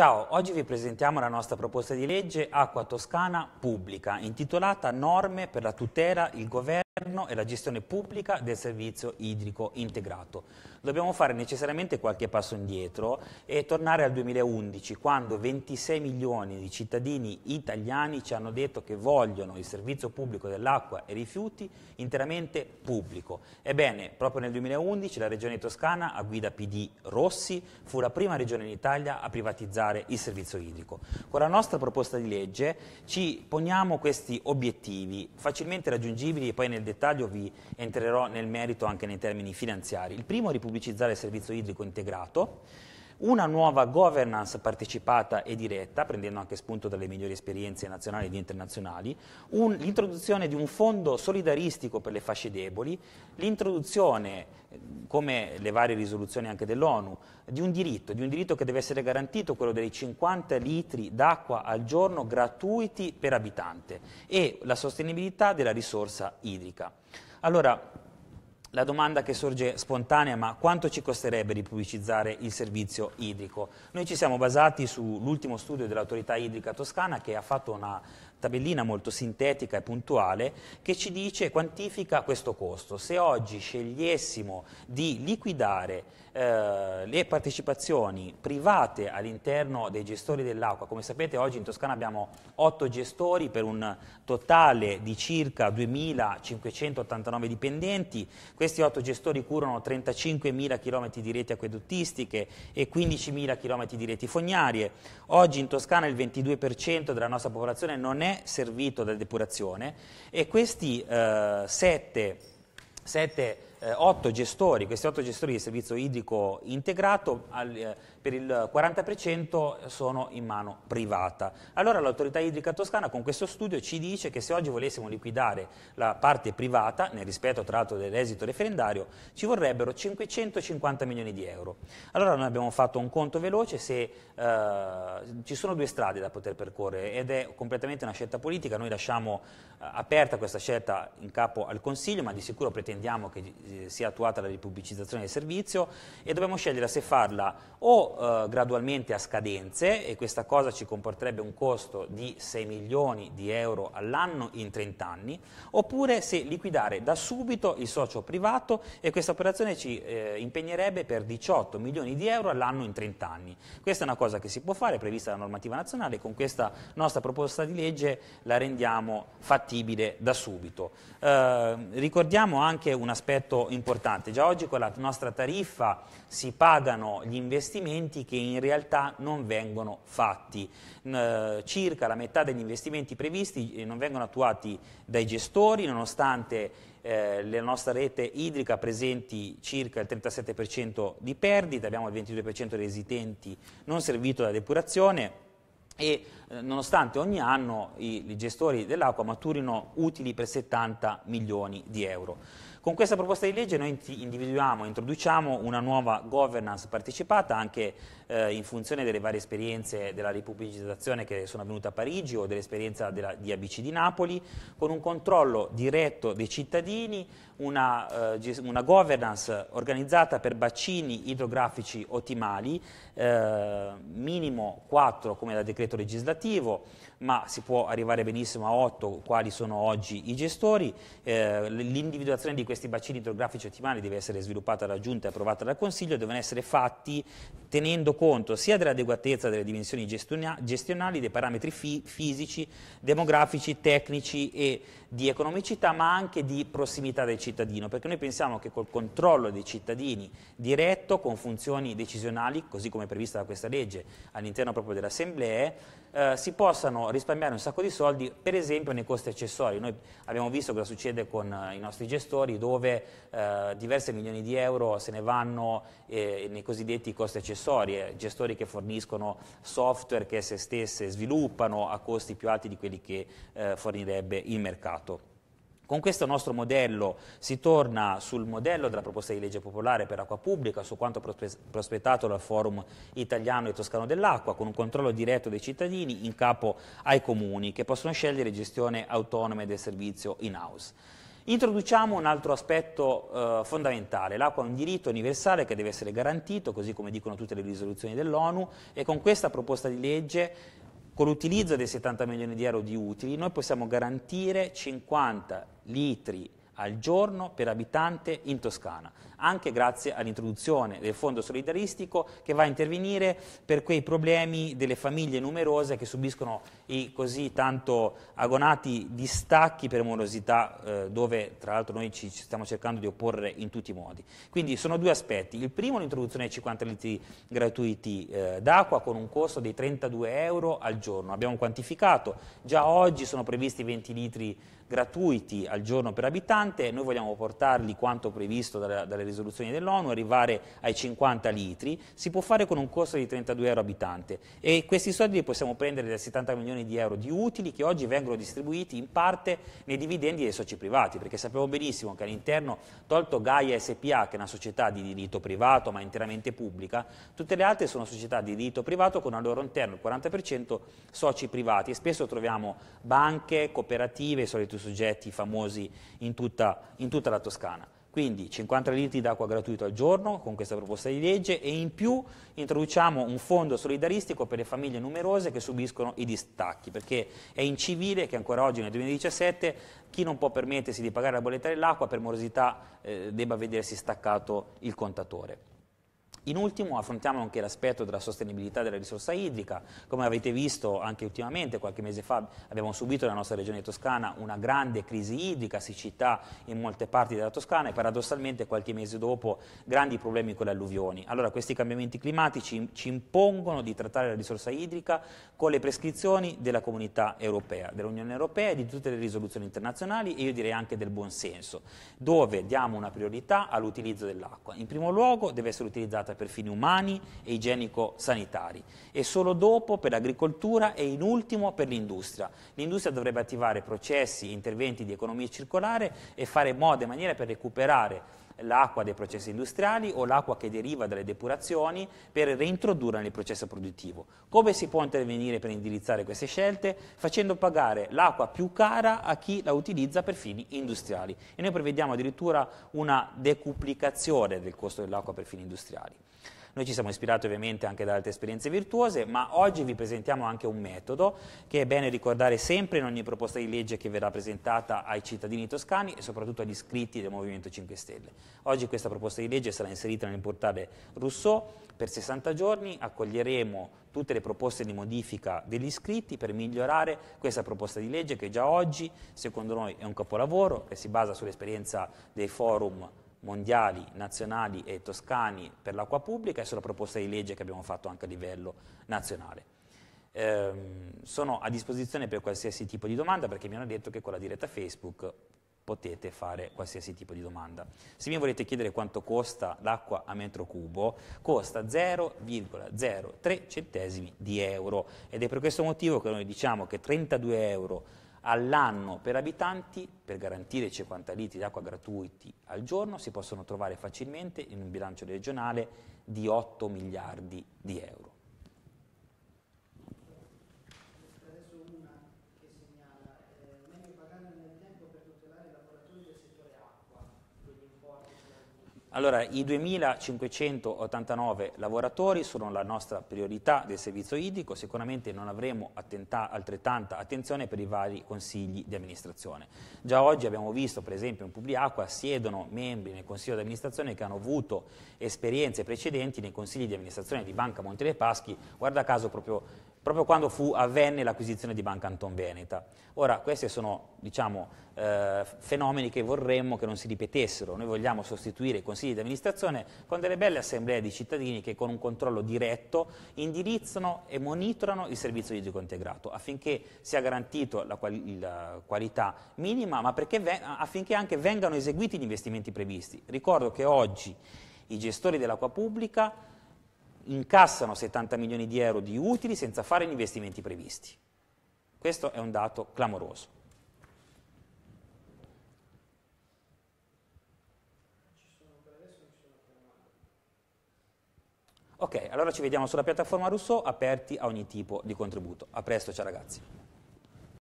Ciao, oggi vi presentiamo la nostra proposta di legge Acqua Toscana Pubblica, intitolata Norme per la tutela, il governo e la gestione pubblica del servizio idrico integrato. Dobbiamo fare necessariamente qualche passo indietro e tornare al 2011 quando 26 milioni di cittadini italiani ci hanno detto che vogliono il servizio pubblico dell'acqua e rifiuti interamente pubblico. Ebbene, proprio nel 2011 la regione toscana a guida PD Rossi fu la prima regione in Italia a privatizzare il servizio idrico. Con la nostra proposta di legge ci poniamo questi obiettivi facilmente raggiungibili e poi nel dettaglio, vi entrerò nel merito anche nei termini finanziari. Il primo è ripubblicizzare il servizio idrico integrato una nuova governance partecipata e diretta, prendendo anche spunto dalle migliori esperienze nazionali ed internazionali, l'introduzione di un fondo solidaristico per le fasce deboli, l'introduzione, eh, come le varie risoluzioni anche dell'ONU, di un diritto, di un diritto che deve essere garantito, quello dei 50 litri d'acqua al giorno gratuiti per abitante e la sostenibilità della risorsa idrica. Allora, la domanda che sorge spontanea, ma quanto ci costerebbe ripubblicizzare il servizio idrico? Noi ci siamo basati sull'ultimo studio dell'autorità idrica toscana che ha fatto una tabellina molto sintetica e puntuale che ci dice, quantifica questo costo. Se oggi scegliessimo di liquidare eh, le partecipazioni private all'interno dei gestori dell'acqua, come sapete oggi in Toscana abbiamo 8 gestori per un totale di circa 2.589 dipendenti, questi 8 gestori curano 35.000 km di reti acquedottistiche e 15.000 km di reti fognarie. Oggi in Toscana il 22% della nostra popolazione non è è servito da depurazione e questi eh, sette, sette eh, 8 gestori, questi 8 gestori di servizio idrico integrato al, eh, per il 40% sono in mano privata. Allora l'autorità idrica toscana con questo studio ci dice che se oggi volessimo liquidare la parte privata, nel rispetto tra l'altro dell'esito referendario, ci vorrebbero 550 milioni di euro. Allora noi abbiamo fatto un conto veloce se eh, ci sono due strade da poter percorrere ed è completamente una scelta politica, noi lasciamo eh, aperta questa scelta in capo al Consiglio, ma di sicuro pretendiamo che eh, sia attuata la ripubblicizzazione del servizio e dobbiamo scegliere se farla o eh, gradualmente a scadenze e questa cosa ci comporterebbe un costo di 6 milioni di euro all'anno in 30 anni oppure se liquidare da subito il socio privato e questa operazione ci eh, impegnerebbe per 18 milioni di euro all'anno in 30 anni. Questa è una cosa che si può fare, è prevista dalla normativa nazionale e con questa nostra proposta di legge la rendiamo fattibile da subito. Eh, ricordiamo anche un aspetto molto importante. Già oggi con la nostra tariffa si pagano gli investimenti che in realtà non vengono fatti. Eh, circa la metà degli investimenti previsti eh, non vengono attuati dai gestori, nonostante eh, la nostra rete idrica presenti circa il 37% di perdita, abbiamo il 22% dei residenti non servito da depurazione e eh, nonostante ogni anno i, i gestori dell'acqua maturino utili per 70 milioni di euro. Con questa proposta di legge noi individuiamo, introduciamo una nuova governance partecipata anche eh, in funzione delle varie esperienze della ripubblicizzazione che sono avvenute a Parigi o dell'esperienza della, di ABC di Napoli, con un controllo diretto dei cittadini, una, eh, una governance organizzata per bacini idrografici ottimali, eh, minimo 4 come da decreto legislativo, facoltativo, ma si può arrivare benissimo a 8, quali sono oggi i gestori. Eh, l'individuazione di questi bacini idrografici ottimali deve essere sviluppata, raggiunta e approvata dal Consiglio, devono essere fatti tenendo conto sia dell'adeguatezza delle dimensioni gestionali, dei parametri fi fisici, demografici, tecnici e di economicità, ma anche di prossimità del cittadino, perché noi pensiamo che col controllo dei cittadini diretto, con funzioni decisionali, così come prevista da questa legge all'interno proprio delle assemblee, eh, si possano risparmiare un sacco di soldi, per esempio nei costi accessori. Noi abbiamo visto cosa succede con eh, i nostri gestori, dove eh, diverse milioni di euro se ne vanno eh, nei cosiddetti costi accessori accessorie, eh, gestori che forniscono software che se stesse sviluppano a costi più alti di quelli che eh, fornirebbe il mercato. Con questo nostro modello si torna sul modello della proposta di legge popolare per acqua pubblica, su quanto prospettato dal Forum italiano e toscano dell'acqua, con un controllo diretto dei cittadini in capo ai comuni che possono scegliere gestione autonoma del servizio in house. Introduciamo un altro aspetto eh, fondamentale, l'acqua è un diritto universale che deve essere garantito, così come dicono tutte le risoluzioni dell'ONU, e con questa proposta di legge, con l'utilizzo dei 70 milioni di euro di utili, noi possiamo garantire 50 litri al giorno per abitante in Toscana anche grazie all'introduzione del fondo solidaristico che va a intervenire per quei problemi delle famiglie numerose che subiscono i così tanto agonati distacchi per morosità eh, dove tra l'altro noi ci, stiamo cercando di opporre in tutti i modi. Quindi sono due aspetti, il primo l'introduzione dei 50 litri gratuiti eh, d'acqua con un costo di 32 euro al giorno, abbiamo quantificato, già oggi sono previsti 20 litri gratuiti al giorno per abitante, noi vogliamo portarli quanto previsto dalla, dalle risoluzioni dell'ONU, arrivare ai 50 litri, si può fare con un costo di 32 euro abitante e questi soldi li possiamo prendere da 70 milioni di euro di utili che oggi vengono distribuiti in parte nei dividendi dei soci privati, perché sappiamo benissimo che all'interno, tolto Gaia SPA, che è una società di diritto privato ma interamente pubblica, tutte le altre sono società di diritto privato con al loro interno il 40% soci privati e spesso troviamo banche, cooperative, solito soggetti famosi in tutta, in tutta la Toscana. Quindi 50 litri d'acqua gratuito al giorno con questa proposta di legge e in più introduciamo un fondo solidaristico per le famiglie numerose che subiscono i distacchi, perché è incivile che ancora oggi nel 2017 chi non può permettersi di pagare la bolletta dell'acqua per morosità eh, debba vedersi staccato il contatore. In ultimo affrontiamo anche l'aspetto della sostenibilità della risorsa idrica. Come avete visto anche ultimamente, qualche mese fa abbiamo subito nella nostra regione toscana una grande crisi idrica, siccità in molte parti della Toscana e paradossalmente qualche mese dopo grandi problemi con le alluvioni. Allora questi cambiamenti climatici ci impongono di trattare la risorsa idrica con le prescrizioni della comunità europea, dell'Unione Europea e di tutte le risoluzioni internazionali e io direi anche del buonsenso, dove diamo una priorità all'utilizzo dell'acqua. In primo luogo deve essere utilizzata per fini umani e igienico-sanitari e solo dopo per l'agricoltura e in ultimo per l'industria. L'industria dovrebbe attivare processi e interventi di economia circolare e fare modo e maniera per recuperare l'acqua dei processi industriali o l'acqua che deriva dalle depurazioni per reintrodurla nel processo produttivo. Come si può intervenire per indirizzare queste scelte? Facendo pagare l'acqua più cara a chi la utilizza per fini industriali. E noi prevediamo addirittura una decuplicazione del costo dell'acqua per fini industriali. Noi ci siamo ispirati ovviamente anche da altre esperienze virtuose, ma oggi vi presentiamo anche un metodo che è bene ricordare sempre in ogni proposta di legge che verrà presentata ai cittadini toscani e soprattutto agli iscritti del Movimento 5 Stelle. Oggi questa proposta di legge sarà inserita nel portale Rousseau, per 60 giorni accoglieremo tutte le proposte di modifica degli iscritti per migliorare questa proposta di legge che già oggi secondo noi è un capolavoro e si basa sull'esperienza dei forum mondiali, nazionali e toscani per l'acqua pubblica e sulla proposta di legge che abbiamo fatto anche a livello nazionale. Ehm, sono a disposizione per qualsiasi tipo di domanda perché mi hanno detto che con la diretta Facebook potete fare qualsiasi tipo di domanda. Se mi volete chiedere quanto costa l'acqua a metro cubo, costa 0,03 centesimi di euro ed è per questo motivo che noi diciamo che 32 euro all'anno per abitanti, per garantire 50 litri d'acqua gratuiti al giorno, si possono trovare facilmente in un bilancio regionale di 8 miliardi di euro. Allora, i 2.589 lavoratori sono la nostra priorità del servizio idrico, sicuramente non avremo attenta, altrettanta attenzione per i vari consigli di amministrazione. Già oggi abbiamo visto, per esempio, in Publiacqua siedono membri nel consiglio di amministrazione che hanno avuto esperienze precedenti nei consigli di amministrazione di Banca Monte dei Paschi, guarda caso proprio proprio quando fu, avvenne l'acquisizione di Banca Anton Veneta. Ora, questi sono diciamo, eh, fenomeni che vorremmo che non si ripetessero. Noi vogliamo sostituire i consigli di amministrazione con delle belle assemblee di cittadini che con un controllo diretto indirizzano e monitorano il servizio idrico integrato affinché sia garantita la, quali, la, qualità minima, ma ven, affinché anche vengano eseguiti gli investimenti previsti. Ricordo che oggi i gestori dell'acqua pubblica incassano 70 milioni di euro di utili senza fare gli investimenti previsti. Questo è un dato clamoroso. Ok, allora ci vediamo sulla piattaforma Rousseau, aperti a ogni tipo di contributo. A presto, ciao ragazzi.